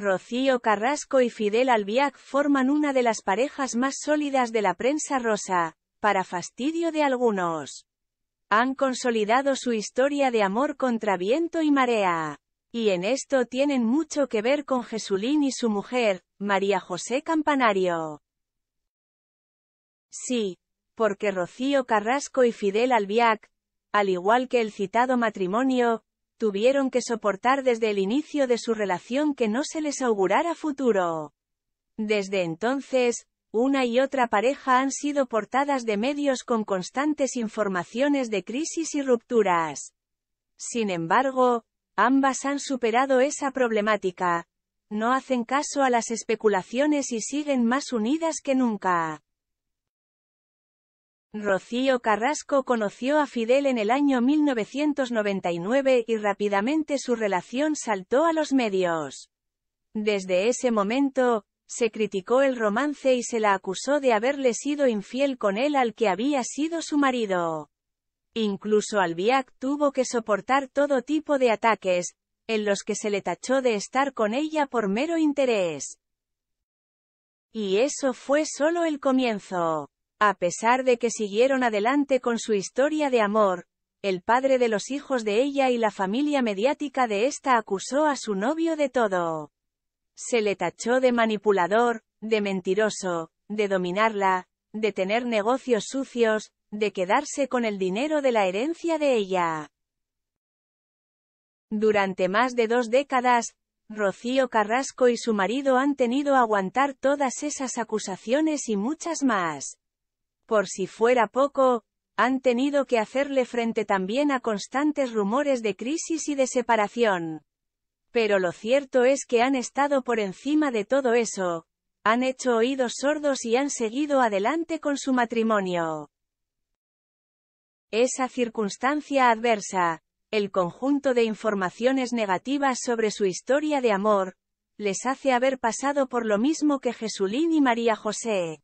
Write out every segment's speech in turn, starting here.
Rocío Carrasco y Fidel Albiac forman una de las parejas más sólidas de la prensa rosa, para fastidio de algunos. Han consolidado su historia de amor contra viento y marea. Y en esto tienen mucho que ver con Jesulín y su mujer, María José Campanario. Sí, porque Rocío Carrasco y Fidel Albiac, al igual que el citado matrimonio, tuvieron que soportar desde el inicio de su relación que no se les augurara futuro. Desde entonces, una y otra pareja han sido portadas de medios con constantes informaciones de crisis y rupturas. Sin embargo, ambas han superado esa problemática. No hacen caso a las especulaciones y siguen más unidas que nunca. Rocío Carrasco conoció a Fidel en el año 1999 y rápidamente su relación saltó a los medios. Desde ese momento, se criticó el romance y se la acusó de haberle sido infiel con él al que había sido su marido. Incluso Albiac tuvo que soportar todo tipo de ataques, en los que se le tachó de estar con ella por mero interés. Y eso fue solo el comienzo. A pesar de que siguieron adelante con su historia de amor, el padre de los hijos de ella y la familia mediática de esta acusó a su novio de todo. Se le tachó de manipulador, de mentiroso, de dominarla, de tener negocios sucios, de quedarse con el dinero de la herencia de ella. Durante más de dos décadas, Rocío Carrasco y su marido han tenido aguantar todas esas acusaciones y muchas más. Por si fuera poco, han tenido que hacerle frente también a constantes rumores de crisis y de separación. Pero lo cierto es que han estado por encima de todo eso, han hecho oídos sordos y han seguido adelante con su matrimonio. Esa circunstancia adversa, el conjunto de informaciones negativas sobre su historia de amor, les hace haber pasado por lo mismo que Jesulín y María José.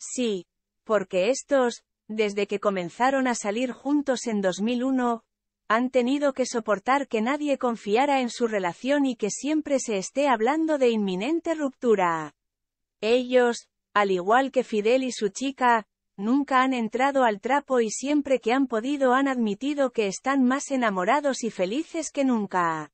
Sí, porque estos, desde que comenzaron a salir juntos en 2001, han tenido que soportar que nadie confiara en su relación y que siempre se esté hablando de inminente ruptura. Ellos, al igual que Fidel y su chica, nunca han entrado al trapo y siempre que han podido han admitido que están más enamorados y felices que nunca.